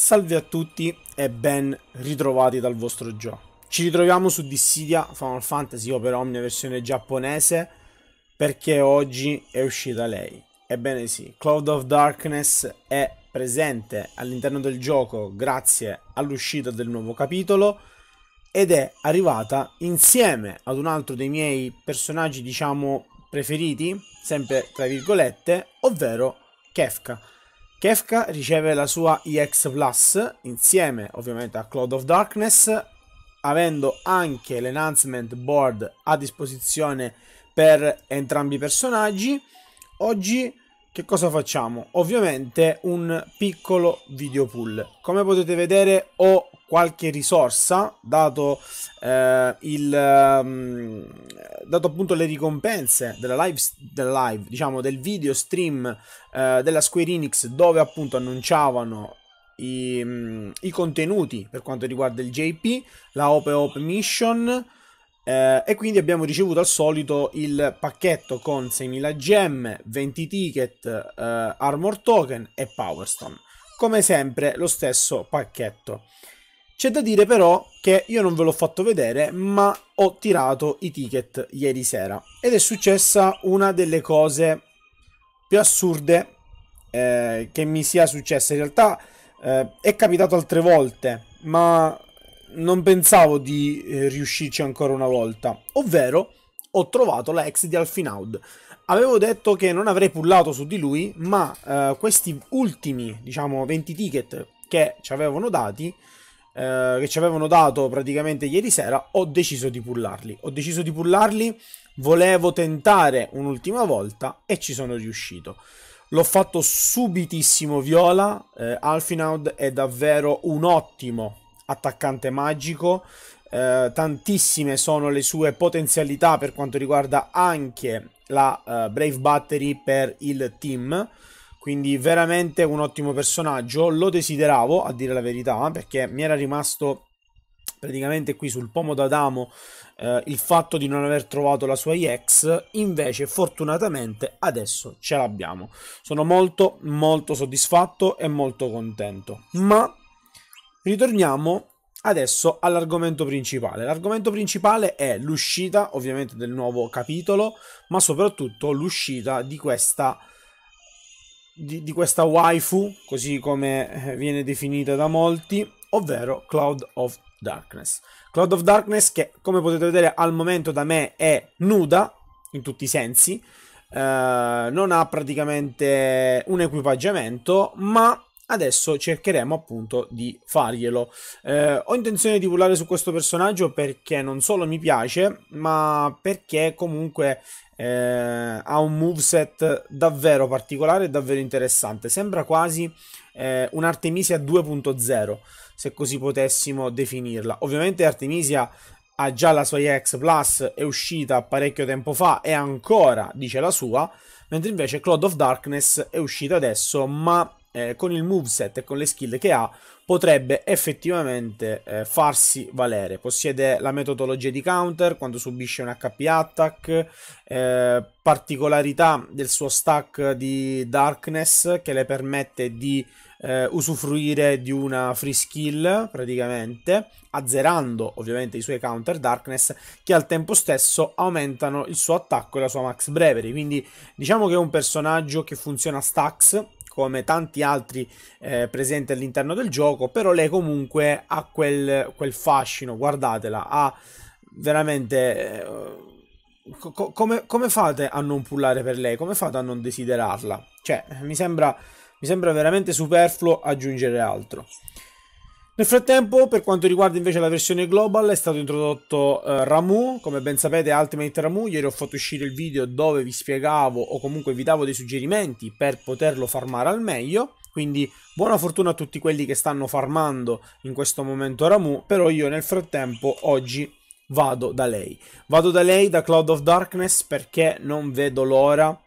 Salve a tutti e ben ritrovati dal vostro gioco. Ci ritroviamo su Dissidia Final Fantasy Opera Omnia versione giapponese perché oggi è uscita lei. Ebbene sì, Cloud of Darkness è presente all'interno del gioco grazie all'uscita del nuovo capitolo ed è arrivata insieme ad un altro dei miei personaggi diciamo preferiti, sempre tra virgolette, ovvero Kefka. Kefka riceve la sua EX Plus insieme ovviamente a Cloud of Darkness avendo anche l'enhancement board a disposizione per entrambi i personaggi. Oggi che cosa facciamo? Ovviamente un piccolo video pool. Come potete vedere ho qualche risorsa, dato, eh, il, um, dato appunto le ricompense della live, della live diciamo del video stream eh, della Square Enix, dove appunto annunciavano i, um, i, contenuti per quanto riguarda il JP, la Ope Ope Mission. Eh, e quindi abbiamo ricevuto al solito il pacchetto con 6.000 gemme, 20 ticket, eh, armor token e power stone. Come sempre lo stesso pacchetto. C'è da dire però che io non ve l'ho fatto vedere, ma ho tirato i ticket ieri sera ed è successa una delle cose più assurde eh, che mi sia successa. In realtà eh, è capitato altre volte, ma non pensavo di eh, riuscirci ancora una volta. Ovvero, ho trovato la ex di Alfinaud. Avevo detto che non avrei pullato su di lui, ma eh, questi ultimi, diciamo, 20 ticket che ci avevano dati eh, che ci avevano dato praticamente ieri sera, ho deciso di pullarli. Ho deciso di pullarli, volevo tentare un'ultima volta e ci sono riuscito. L'ho fatto subitissimo viola, eh, Alfinaud è davvero un ottimo attaccante magico, eh, tantissime sono le sue potenzialità per quanto riguarda anche la eh, Brave Battery per il team. Quindi veramente un ottimo personaggio, lo desideravo a dire la verità perché mi era rimasto praticamente qui sul pomo d'Adamo eh, il fatto di non aver trovato la sua EX, invece fortunatamente adesso ce l'abbiamo. Sono molto molto soddisfatto e molto contento. Ma ritorniamo adesso all'argomento principale. L'argomento principale è l'uscita ovviamente del nuovo capitolo, ma soprattutto l'uscita di questa di, di questa waifu, così come eh, viene definita da molti, ovvero Cloud of Darkness. Cloud of Darkness che, come potete vedere, al momento da me è nuda, in tutti i sensi, eh, non ha praticamente un equipaggiamento, ma Adesso cercheremo appunto di farglielo. Eh, ho intenzione di volare su questo personaggio perché non solo mi piace, ma perché comunque eh, ha un moveset davvero particolare e davvero interessante. Sembra quasi eh, un'Artemisia 2.0, se così potessimo definirla. Ovviamente Artemisia ha già la sua EX Plus, è uscita parecchio tempo fa e ancora dice la sua, mentre invece Cloud of Darkness è uscita adesso, ma eh, con il moveset e con le skill che ha potrebbe effettivamente eh, farsi valere. Possiede la metodologia di counter quando subisce un HP attack, eh, particolarità del suo stack di darkness che le permette di eh, usufruire di una free skill praticamente, azzerando ovviamente i suoi counter darkness che al tempo stesso aumentano il suo attacco e la sua max brevery. Quindi diciamo che è un personaggio che funziona stacks come tanti altri eh, presenti all'interno del gioco, però lei comunque ha quel, quel fascino, guardatela, ha veramente... Eh, co come, come, fate a non pullare per lei? Come fate a non desiderarla? Cioè, mi sembra, mi sembra veramente superfluo aggiungere altro. Nel frattempo, per quanto riguarda invece la versione global, è stato introdotto eh, Ramu, come ben sapete Ultimate Ramu, ieri ho fatto uscire il video dove vi spiegavo o comunque vi davo dei suggerimenti per poterlo farmare al meglio, quindi buona fortuna a tutti quelli che stanno farmando in questo momento Ramu, però io nel frattempo oggi vado da lei. Vado da lei, da Cloud of Darkness, perché non vedo l'ora,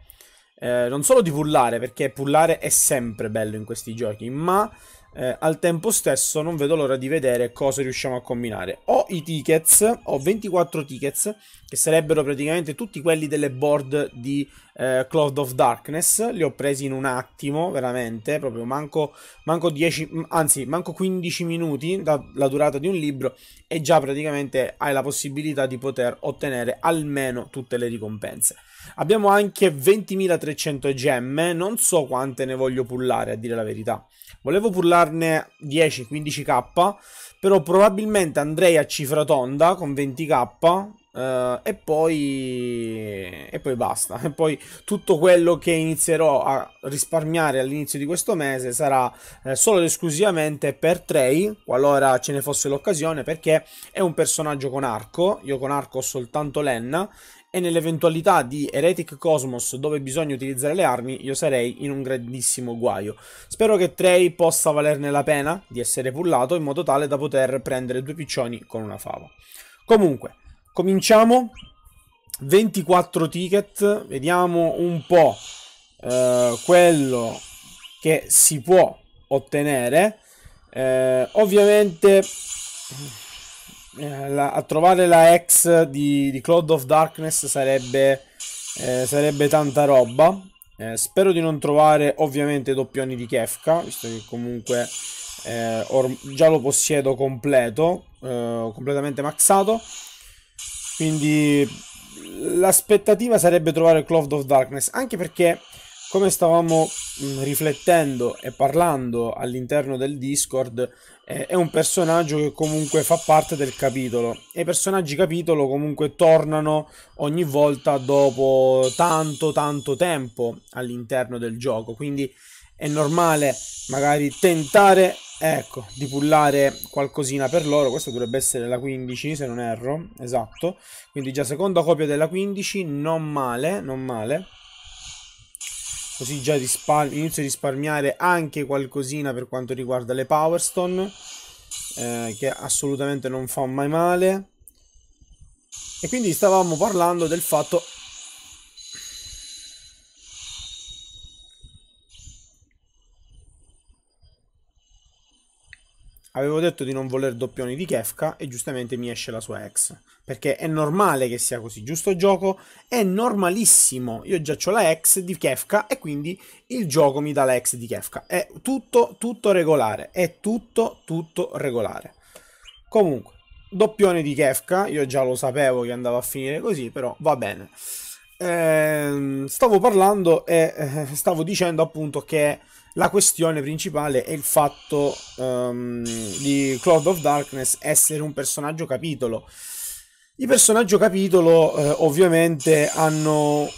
eh, non solo di pullare, perché pullare è sempre bello in questi giochi, ma eh, al tempo stesso non vedo l'ora di vedere cosa riusciamo a combinare. Ho i tickets, ho 24 tickets, che sarebbero praticamente tutti quelli delle board di eh, Cloud of Darkness, li ho presi in un attimo, veramente, proprio manco, manco 10, anzi manco 15 minuti dalla durata di un libro e già praticamente hai la possibilità di poter ottenere almeno tutte le ricompense. Abbiamo anche 20.300 gemme, non so quante ne voglio pullare a dire la verità. Volevo pullarne 10-15k, però probabilmente andrei a cifra tonda con 20k Uh, eh, e, poi... e poi basta. E poi tutto quello che inizierò a risparmiare all'inizio di questo mese sarà eh, solo ed esclusivamente per Trey, qualora ce ne fosse l'occasione, perché è un personaggio con arco. Io con arco ho soltanto Lenna e nell'eventualità di Heretic Cosmos dove bisogna utilizzare le armi io sarei in un grandissimo guaio. Spero che Trey possa valerne la pena di essere pullato in modo tale da poter prendere due piccioni con una fava. Comunque, cominciamo. 24 ticket, vediamo un po' eh, quello che si può ottenere. Eh, ovviamente eh, la, a trovare la ex di, di Cloud of Darkness sarebbe, eh, sarebbe tanta roba. Eh, spero di non trovare ovviamente doppioni di Kefka, visto che comunque eh, già lo possiedo completo, eh, completamente maxato. Quindi l'aspettativa sarebbe trovare Cloud of Darkness, anche perché come stavamo mh, mm, riflettendo e parlando all'interno del Discord, eh, è un personaggio che comunque fa parte del capitolo e i personaggi capitolo comunque tornano ogni volta dopo tanto tanto tempo all'interno del gioco quindi è normale magari tentare ecco di pullare qualcosina per loro questa dovrebbe essere la 15 se non erro esatto quindi già seconda copia della 15 non male non male così già rispar inizio a risparmiare anche qualcosina per quanto riguarda le Power Stone, eh, che assolutamente non fa mai male. E quindi stavamo parlando del fatto Avevo detto di non voler doppioni di Kefka e giustamente mi esce la sua ex. Perché è normale che sia così, giusto gioco? È normalissimo. Io già ho la ex di Kefka e quindi il gioco mi dà la ex di Kefka. È tutto, tutto regolare. È tutto, tutto regolare. Comunque, doppione di Kefka. Io già lo sapevo che andava a finire così, però va bene. Ehm, stavo parlando e eh, stavo dicendo appunto che la questione principale è il fatto um, di Cloud of Darkness essere un personaggio capitolo. I personaggi capitolo eh, ovviamente hanno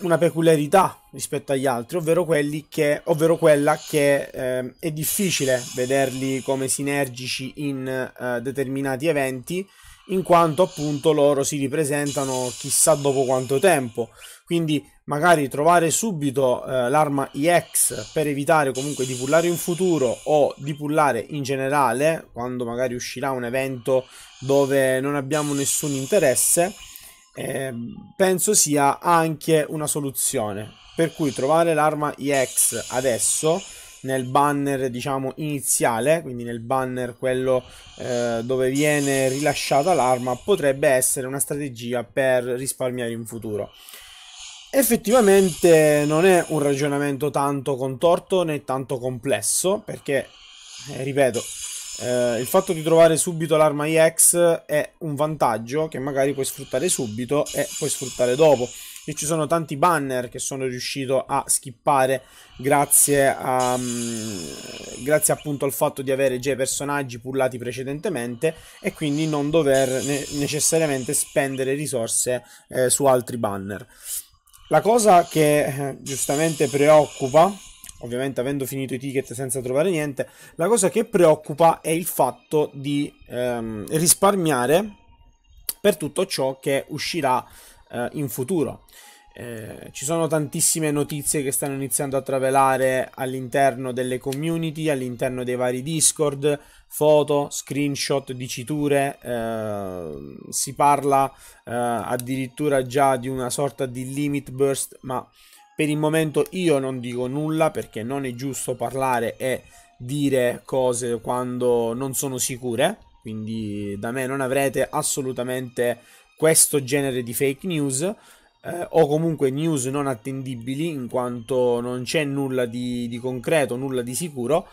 una peculiarità rispetto agli altri, ovvero, che, ovvero quella che eh, è difficile vederli come sinergici in eh, determinati eventi, in quanto appunto loro si ripresentano chissà dopo quanto tempo. Quindi magari trovare subito eh, l'arma EX per evitare comunque di pullare in futuro o di pullare in generale quando magari uscirà un evento dove non abbiamo nessun interesse eh, penso sia anche una soluzione per cui trovare l'arma EX adesso nel banner diciamo iniziale quindi nel banner quello eh, dove viene rilasciata l'arma potrebbe essere una strategia per risparmiare in futuro Effettivamente non è un ragionamento tanto contorto né tanto complesso, perché, eh, ripeto, eh, il fatto di trovare subito l'arma IX è un vantaggio che magari puoi sfruttare subito e puoi sfruttare dopo. E ci sono tanti banner che sono riuscito a skippare grazie, a, um, grazie appunto al fatto di avere già i personaggi pullati precedentemente e quindi non dover ne necessariamente spendere risorse eh, su altri banner. La cosa che eh, giustamente preoccupa, ovviamente avendo finito i ticket senza trovare niente, la cosa che preoccupa è il fatto di ehm, risparmiare per tutto ciò che uscirà eh, in futuro. Eh, ci sono tantissime notizie che stanno iniziando a travelare all'interno delle community, all'interno dei vari Discord, foto, screenshot, diciture, eh, si parla eh, addirittura già di una sorta di limit burst, ma per il momento io non dico nulla perché non è giusto parlare e dire cose quando non sono sicure, quindi da me non avrete assolutamente questo genere di fake news eh, o comunque news non attendibili in quanto non c'è nulla di, di concreto, nulla di sicuro,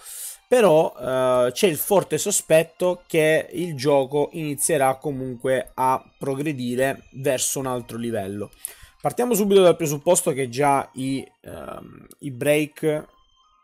però eh, c'è il forte sospetto che il gioco inizierà comunque a progredire verso un altro livello. Partiamo subito dal presupposto che già i, ehm, i break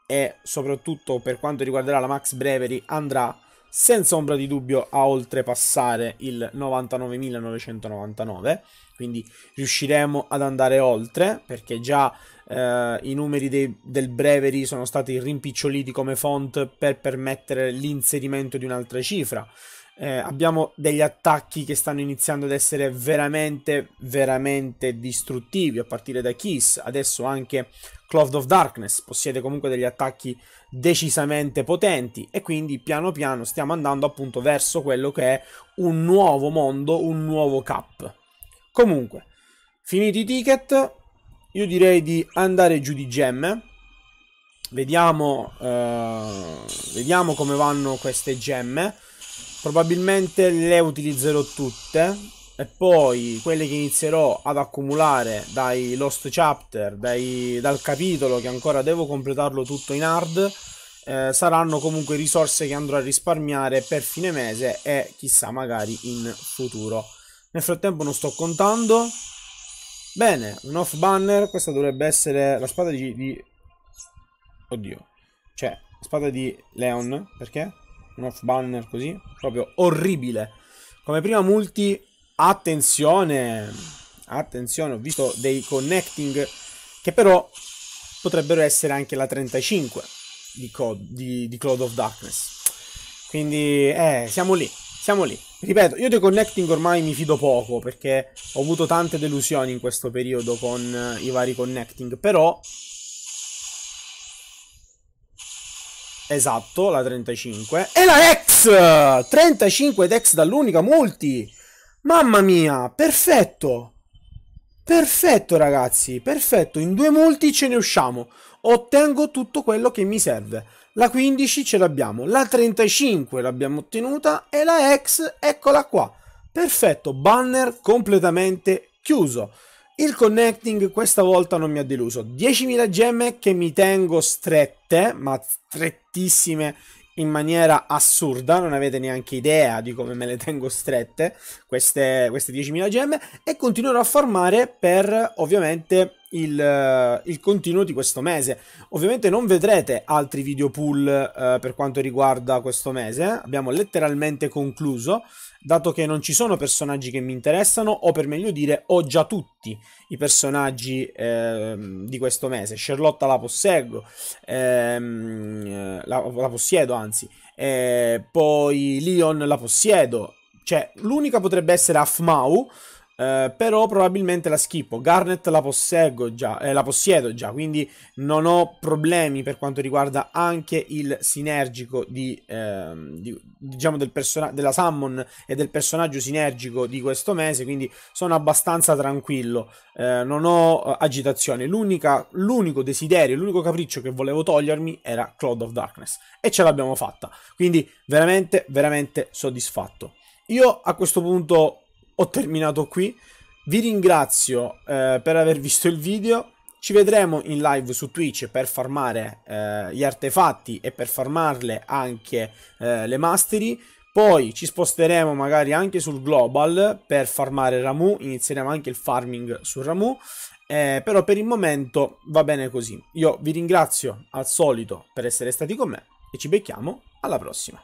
e soprattutto per quanto riguarderà la Max Brevery andrà senza ombra di dubbio a oltrepassare il 99.999 quindi riusciremo ad andare oltre perché già eh, i numeri dei, del Brevery sono stati rimpiccioliti come font per permettere l'inserimento di un'altra cifra. Eh, abbiamo degli attacchi che stanno iniziando ad essere veramente, veramente distruttivi, a partire da Kiss, adesso anche Cloud of Darkness possiede comunque degli attacchi decisamente potenti e quindi piano piano stiamo andando appunto verso quello che è un nuovo mondo, un nuovo cap. Comunque, finiti i ticket, io direi di andare giù di gemme. Vediamo, eh, vediamo come vanno queste gemme. Probabilmente le utilizzerò tutte. E poi quelle che inizierò ad accumulare dai Lost Chapter, dai, dal capitolo che ancora devo completarlo tutto in hard, eh, saranno comunque risorse che andrò a risparmiare per fine mese e chissà magari in futuro. Nel frattempo non sto contando. Bene, un off banner. Questa dovrebbe essere la spada di... di... Oddio. Cioè, spada di Leon. Perché? Un off banner così. Proprio orribile. Come prima multi... Attenzione! Attenzione, ho visto dei connecting che però potrebbero essere anche la 35 di, Cod di, di Cloud of Darkness. Quindi, eh, siamo lì, siamo lì. Ripeto, io dei connecting ormai mi fido poco perché ho avuto tante delusioni in questo periodo con eh, i vari connecting, però... Esatto, la 35. E la X! 35 Dex dall'unica multi! Mamma mia, perfetto! Perfetto ragazzi, perfetto, in due multi ce ne usciamo. Ottengo tutto quello che mi serve. La 15 ce l'abbiamo, la 35 l'abbiamo ottenuta e la X eccola qua. Perfetto, banner completamente chiuso. Il connecting questa volta non mi ha deluso. 10.000 gemme che mi tengo strette, ma strettissime in maniera assurda, non avete neanche idea di come me le tengo strette queste, queste 10.000 gemme e continuerò a farmare per ovviamente il, eh, il, continuo di questo mese. Ovviamente non vedrete altri video pool eh, per quanto riguarda questo mese, abbiamo letteralmente concluso, dato che non ci sono personaggi che mi interessano, o per meglio dire, ho già tutti i personaggi eh, di questo mese. Charlotta la posseggo, ehm, la, la, possiedo anzi, eh, poi Leon la possiedo, cioè l'unica potrebbe essere Afmau, eh, però probabilmente la schippo. Garnet la, già, eh, la possiedo già, quindi non ho problemi per quanto riguarda anche il sinergico di, ehm, di diciamo del della summon e del personaggio sinergico di questo mese, quindi sono abbastanza tranquillo, eh, non ho eh, agitazione. l'unico desiderio, l'unico capriccio che volevo togliermi era Cloud of Darkness e ce l'abbiamo fatta. Quindi veramente, veramente soddisfatto. Io a questo punto ho terminato qui. Vi ringrazio eh, per aver visto il video. Ci vedremo in live su Twitch per farmare eh, gli artefatti e per farmarle anche eh, le mastery. Poi ci sposteremo magari anche sul global per farmare Ramu, inizieremo anche il farming su Ramu, eh, però per il momento va bene così. Io vi ringrazio al solito per essere stati con me e ci becchiamo alla prossima.